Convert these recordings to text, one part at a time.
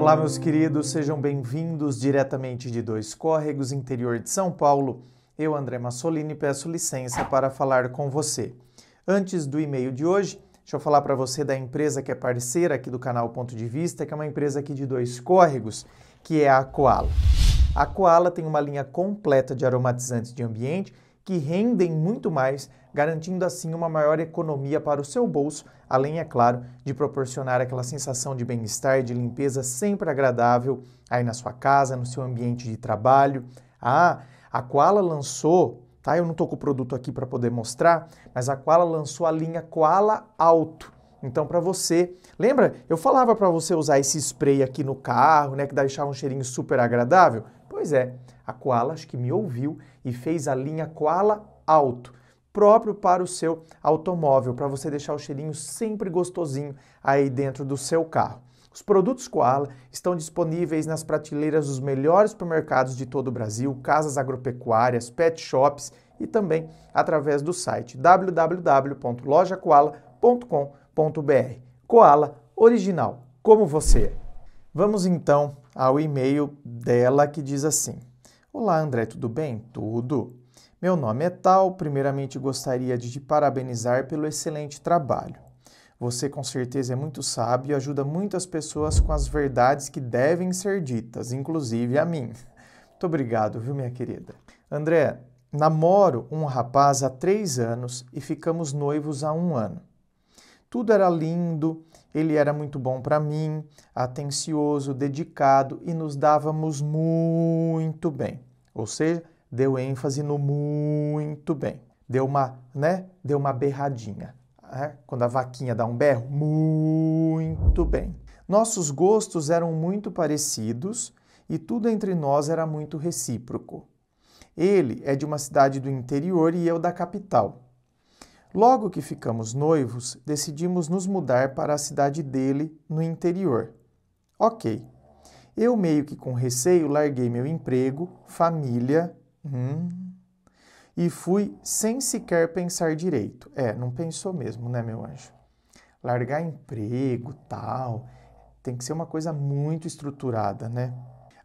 Olá, meus queridos, sejam bem-vindos diretamente de Dois Córregos, interior de São Paulo. Eu, André Massolini, peço licença para falar com você. Antes do e-mail de hoje, deixa eu falar para você da empresa que é parceira aqui do canal Ponto de Vista, que é uma empresa aqui de Dois Córregos, que é a Koala. A Koala tem uma linha completa de aromatizantes de ambiente que rendem muito mais, garantindo assim uma maior economia para o seu bolso, além, é claro, de proporcionar aquela sensação de bem-estar, e de limpeza sempre agradável aí na sua casa, no seu ambiente de trabalho. Ah, a Koala lançou, tá? Eu não tô com o produto aqui para poder mostrar, mas a Koala lançou a linha Koala Alto. Então, para você, lembra? Eu falava para você usar esse spray aqui no carro, né, que deixava um cheirinho super agradável. Pois é, a acho que me ouviu e fez a linha Koala Alto, próprio para o seu automóvel, para você deixar o cheirinho sempre gostosinho aí dentro do seu carro. Os produtos Koala estão disponíveis nas prateleiras dos melhores supermercados de todo o Brasil, casas agropecuárias, pet shops e também através do site www.lojacoala.com.br. Koala original, como você. É. Vamos então ao e-mail dela que diz assim: Olá, André, tudo bem? Tudo. Meu nome é Tal. Primeiramente, gostaria de te parabenizar pelo excelente trabalho. Você, com certeza, é muito sábio e ajuda muitas pessoas com as verdades que devem ser ditas, inclusive a mim. Muito obrigado, viu, minha querida? André, namoro um rapaz há três anos e ficamos noivos há um ano. Tudo era lindo, ele era muito bom para mim, atencioso, dedicado e nos dávamos muito bem. Ou seja, deu ênfase no muito bem. Deu uma, né? Deu uma berradinha. Né? Quando a vaquinha dá um berro, muito bem. Nossos gostos eram muito parecidos e tudo entre nós era muito recíproco. Ele é de uma cidade do interior e eu da capital. Logo que ficamos noivos, decidimos nos mudar para a cidade dele, no interior. Ok. Eu, meio que com receio, larguei meu emprego, família. Hum, e fui sem sequer pensar direito. É, não pensou mesmo, né, meu anjo? Largar emprego, tal, tem que ser uma coisa muito estruturada, né?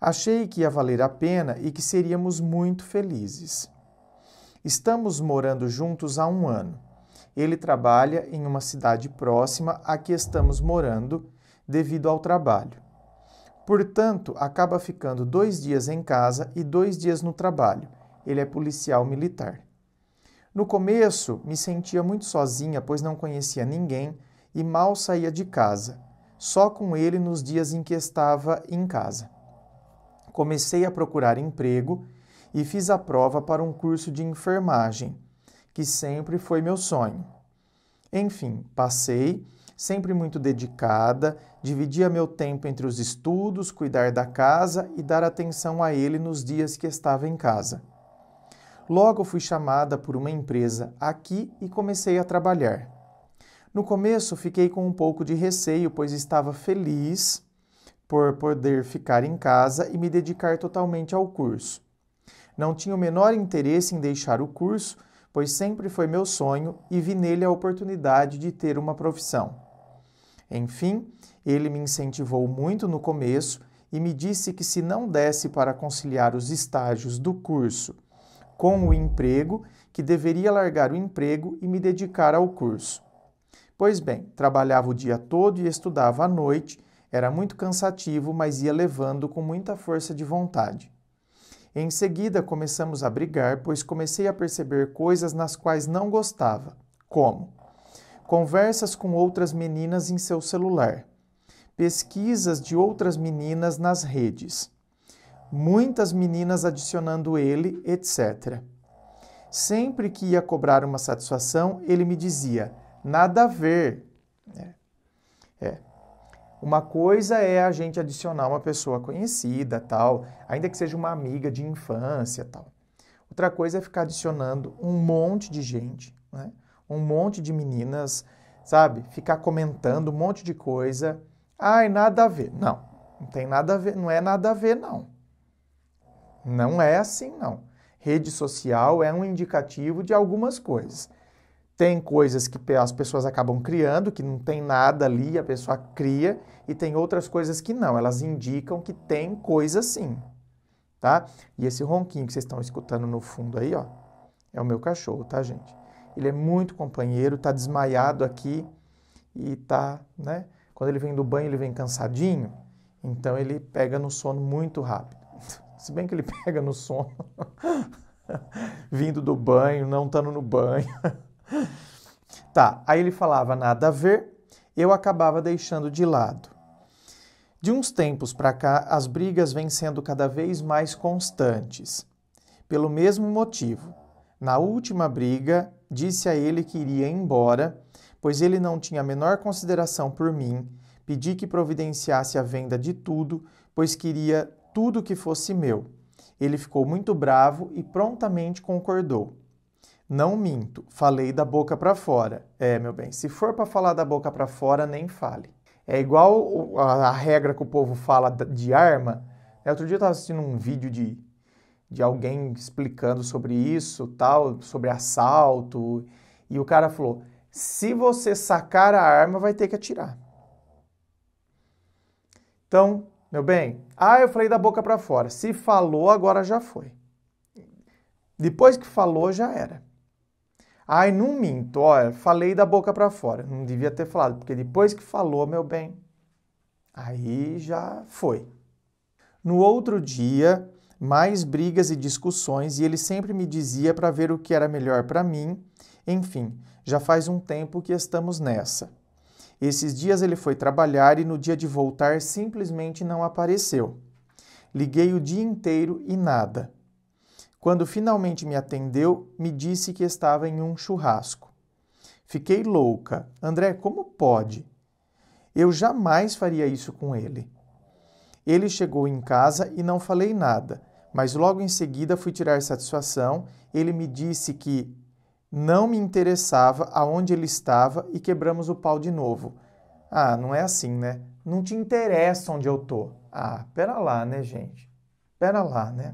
Achei que ia valer a pena e que seríamos muito felizes. Estamos morando juntos há um ano. Ele trabalha em uma cidade próxima à que estamos morando devido ao trabalho. Portanto, acaba ficando dois dias em casa e dois dias no trabalho. Ele é policial militar. No começo, me sentia muito sozinha, pois não conhecia ninguém e mal saía de casa, só com ele nos dias em que estava em casa. Comecei a procurar emprego e fiz a prova para um curso de enfermagem, que sempre foi meu sonho. Enfim, passei, sempre muito dedicada, dividia meu tempo entre os estudos, cuidar da casa e dar atenção a ele nos dias que estava em casa. Logo fui chamada por uma empresa aqui e comecei a trabalhar. No começo fiquei com um pouco de receio, pois estava feliz por poder ficar em casa e me dedicar totalmente ao curso. Não tinha o menor interesse em deixar o curso, pois sempre foi meu sonho e vi nele a oportunidade de ter uma profissão. Enfim, ele me incentivou muito no começo e me disse que se não desse para conciliar os estágios do curso com o emprego, que deveria largar o emprego e me dedicar ao curso. Pois bem, trabalhava o dia todo e estudava à noite, era muito cansativo, mas ia levando com muita força de vontade. Em seguida começamos a brigar, pois comecei a perceber coisas nas quais não gostava, como conversas com outras meninas em seu celular, pesquisas de outras meninas nas redes, muitas meninas adicionando ele, etc. Sempre que ia cobrar uma satisfação, ele me dizia: nada a ver. É. é. Uma coisa é a gente adicionar uma pessoa conhecida, tal, ainda que seja uma amiga de infância, tal. Outra coisa é ficar adicionando um monte de gente, né? um monte de meninas, sabe? Ficar comentando um monte de coisa. Ai, nada a ver. Não, não tem nada a ver, não é nada a ver, não. Não é assim, não. Rede social é um indicativo de algumas coisas. Tem coisas que as pessoas acabam criando, que não tem nada ali, a pessoa cria, e tem outras coisas que não, elas indicam que tem coisa sim, tá? E esse ronquinho que vocês estão escutando no fundo aí, ó, é o meu cachorro, tá, gente? Ele é muito companheiro, tá desmaiado aqui e tá, né? Quando ele vem do banho, ele vem cansadinho, então ele pega no sono muito rápido. Se bem que ele pega no sono vindo do banho, não estando no banho. tá, aí ele falava nada a ver, eu acabava deixando de lado. De uns tempos para cá, as brigas vêm sendo cada vez mais constantes. Pelo mesmo motivo. Na última briga, disse a ele que iria embora, pois ele não tinha a menor consideração por mim, pedi que providenciasse a venda de tudo, pois queria tudo que fosse meu. Ele ficou muito bravo e prontamente concordou. Não minto, falei da boca para fora. É, meu bem, se for para falar da boca para fora, nem fale. É igual a, a, regra que o povo fala de arma. É, outro dia eu estava assistindo um vídeo de, de alguém explicando sobre isso, tal, sobre assalto, e o cara falou: se você sacar a arma, vai ter que atirar. Então, meu bem, ah, eu falei da boca para fora. Se falou, agora já foi. Depois que falou, já era. Ai, não minto, olha, falei da boca para fora. Não devia ter falado, porque depois que falou, meu bem, aí já foi. No outro dia, mais brigas e discussões, e ele sempre me dizia para ver o que era melhor para mim. Enfim, já faz um tempo que estamos nessa. Esses dias ele foi trabalhar e no dia de voltar simplesmente não apareceu. Liguei o dia inteiro e nada. Quando finalmente me atendeu, me disse que estava em um churrasco. Fiquei louca. André, como pode? Eu jamais faria isso com ele. Ele chegou em casa e não falei nada, mas logo em seguida fui tirar satisfação. Ele me disse que não me interessava aonde ele estava e quebramos o pau de novo. Ah, não é assim, né? Não te interessa onde eu tô. Ah, pera lá, né, gente? Pera lá, né?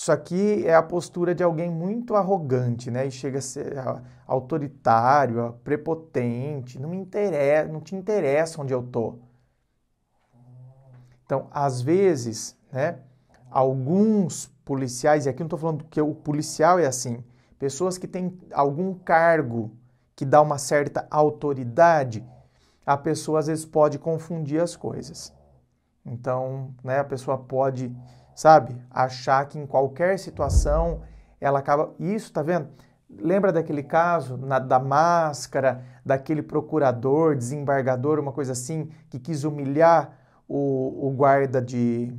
Isso aqui é a postura de alguém muito arrogante, né? E chega a ser é, autoritário, é, prepotente, não me interessa, não te interessa onde eu tô. Então, às vezes, né, alguns policiais, e aqui não estou falando que o policial é assim, pessoas que têm algum cargo que dá uma certa autoridade, a pessoa às vezes pode confundir as coisas. Então, né, a pessoa pode sabe? Achar que em qualquer situação ela acaba. Isso, tá vendo? Lembra daquele caso na, da máscara, daquele procurador, desembargador, uma coisa assim, que quis humilhar o, o guarda de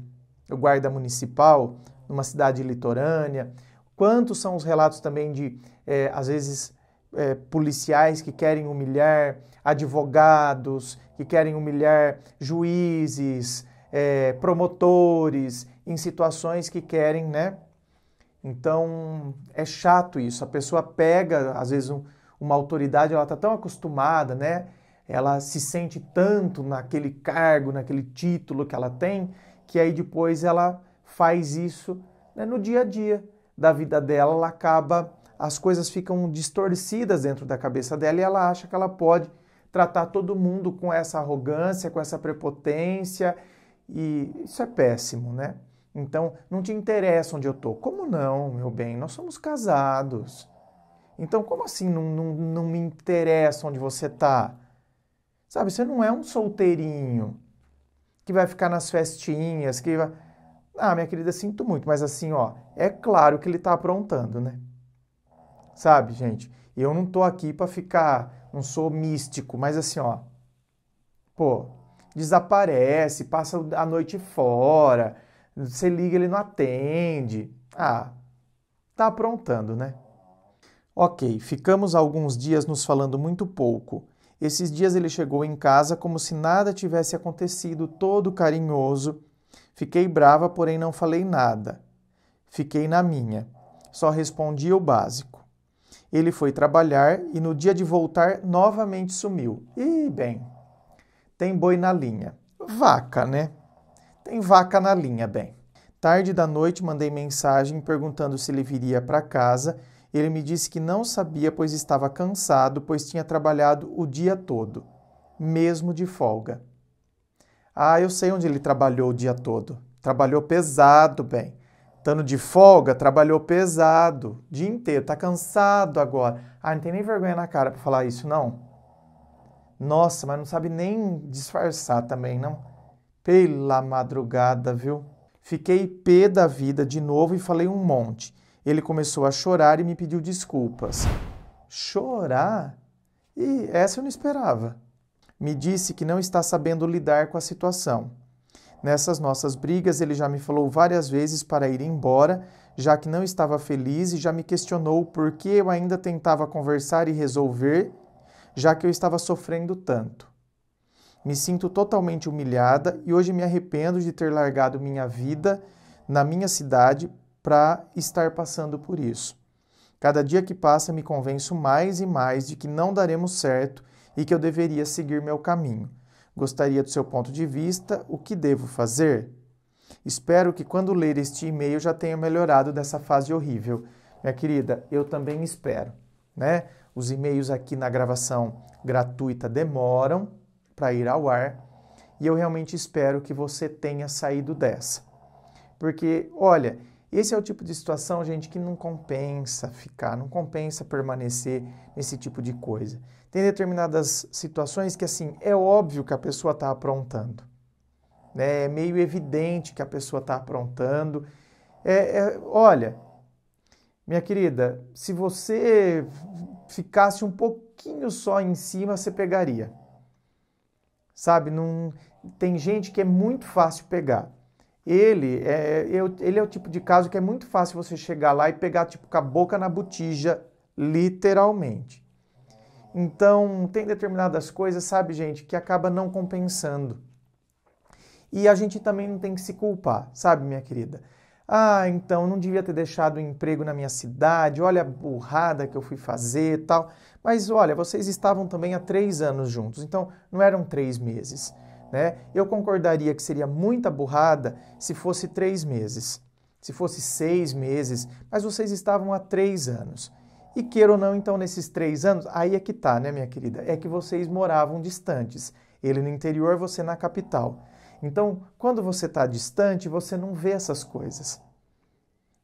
o guarda municipal numa cidade litorânea? Quantos são os relatos também de, é, às vezes, é, policiais que querem humilhar, advogados que querem humilhar, juízes, é, promotores, em situações que querem, né? Então, é chato isso. A pessoa pega, às vezes, um, uma autoridade, ela está tão acostumada, né? Ela se sente tanto naquele cargo, naquele título que ela tem, que aí depois ela faz isso né? no dia a dia da vida dela. Ela acaba, as coisas ficam distorcidas dentro da cabeça dela e ela acha que ela pode tratar todo mundo com essa arrogância, com essa prepotência, e isso é péssimo, né? Então, não te interessa onde eu tô. Como não, meu bem? Nós somos casados. Então, como assim não, não, não me interessa onde você tá? Sabe, você não é um solteirinho que vai ficar nas festinhas, que vai... Ah, minha querida, sinto muito, mas assim, ó, é claro que ele tá aprontando, né? Sabe, gente? Eu não tô aqui para ficar, não sou místico, mas assim, ó, pô, desaparece, passa a noite fora, você liga, ele não atende. Ah, tá aprontando, né? Ok, ficamos alguns dias nos falando muito pouco. Esses dias ele chegou em casa como se nada tivesse acontecido, todo carinhoso. Fiquei brava, porém não falei nada. Fiquei na minha. Só respondi o básico. Ele foi trabalhar e no dia de voltar novamente sumiu. E bem, tem boi na linha. Vaca, né? Tem vaca na linha, bem. Tarde da noite mandei mensagem perguntando se ele viria para casa. Ele me disse que não sabia, pois estava cansado, pois tinha trabalhado o dia todo, mesmo de folga. Ah, eu sei onde ele trabalhou o dia todo. Trabalhou pesado, bem. Estando de folga, trabalhou pesado, dia inteiro, tá cansado agora. Ah, não tem nem vergonha na cara para falar isso, não? Nossa, mas não sabe nem disfarçar também, não? Pela madrugada, viu? Fiquei pé da vida de novo e falei um monte. Ele começou a chorar e me pediu desculpas. Chorar? E essa eu não esperava. Me disse que não está sabendo lidar com a situação. Nessas nossas brigas, ele já me falou várias vezes para ir embora, já que não estava feliz e já me questionou por que eu ainda tentava conversar e resolver, já que eu estava sofrendo tanto. Me sinto totalmente humilhada e hoje me arrependo de ter largado minha vida na minha cidade para estar passando por isso. Cada dia que passa me convenço mais e mais de que não daremos certo e que eu deveria seguir meu caminho. Gostaria do seu ponto de vista, o que devo fazer? Espero que quando ler este e-mail já tenha melhorado dessa fase horrível. Minha querida, eu também espero, né? Os e-mails aqui na gravação gratuita demoram, para ir ao ar. E eu realmente espero que você tenha saído dessa. Porque, olha, esse é o tipo de situação, gente, que não compensa ficar, não compensa permanecer nesse tipo de coisa. Tem determinadas situações que, assim, é óbvio que a pessoa está aprontando. Né? É meio evidente que a pessoa está aprontando. É, é, olha, minha querida, se você ficasse um pouquinho só em cima, você pegaria sabe? Não, tem gente que é muito fácil pegar. Ele é, eu, ele é o tipo de caso que é muito fácil você chegar lá e pegar tipo com a boca na botija, literalmente. Então, tem determinadas coisas, sabe, gente, que acaba não compensando. E a gente também não tem que se culpar, sabe, minha querida? Ah, então, não devia ter deixado o emprego na minha cidade, olha a burrada que eu fui fazer e tal. Mas olha, vocês estavam também há três anos juntos, então não eram três meses. Né? Eu concordaria que seria muita burrada se fosse três meses, se fosse seis meses, mas vocês estavam há três anos. E queira ou não, então, nesses três anos, aí é que tá, né, minha querida? É que vocês moravam distantes. Ele no interior, você na capital. Então, quando você está distante, você não vê essas coisas.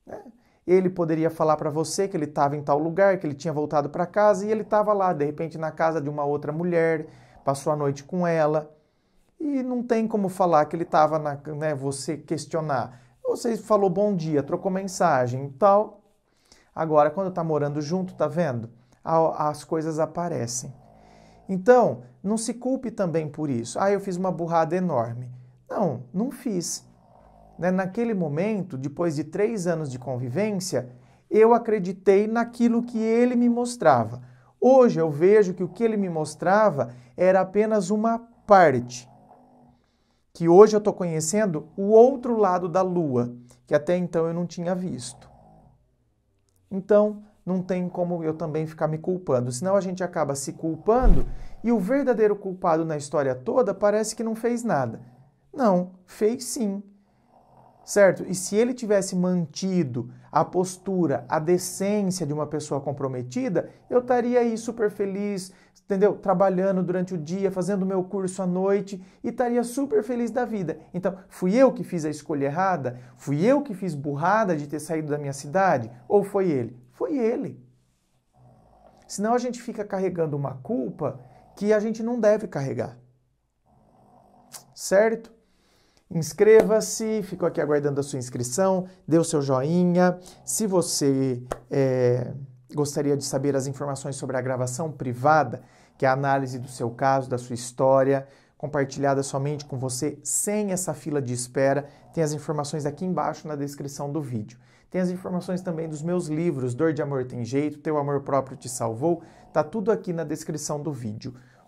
Né? Ele poderia falar para você que ele estava em tal lugar, que ele tinha voltado para casa e ele estava lá, de repente, na casa de uma outra mulher, passou a noite com ela. E não tem como falar que ele estava, né, você questionar. Você falou bom dia, trocou mensagem e tal. Agora, quando está morando junto, tá vendo? As coisas aparecem. Então, não se culpe também por isso. Ah, eu fiz uma burrada enorme. Não, não fiz. Né? Naquele momento, depois de três anos de convivência, eu acreditei naquilo que ele me mostrava. Hoje eu vejo que o que ele me mostrava era apenas uma parte. Que hoje eu estou conhecendo o outro lado da lua, que até então eu não tinha visto. Então, não tem como eu também ficar me culpando, senão a gente acaba se culpando e o verdadeiro culpado na história toda parece que não fez nada. Não, fez sim. Certo? E se ele tivesse mantido a postura, a decência de uma pessoa comprometida, eu estaria aí super feliz, entendeu? Trabalhando durante o dia, fazendo meu curso à noite e estaria super feliz da vida. Então, fui eu que fiz a escolha errada? Fui eu que fiz burrada de ter saído da minha cidade? Ou foi ele? Foi ele. Senão a gente fica carregando uma culpa que a gente não deve carregar. Certo? Inscreva-se, fico aqui aguardando a sua inscrição, dê o seu joinha. Se você é, gostaria de saber as informações sobre a gravação privada, que é a análise do seu caso, da sua história, compartilhada somente com você, sem essa fila de espera, tem as informações aqui embaixo na descrição do vídeo. Tem as informações também dos meus livros, Dor de Amor Tem Jeito, Teu Amor Próprio Te Salvou, tá tudo aqui na descrição do vídeo.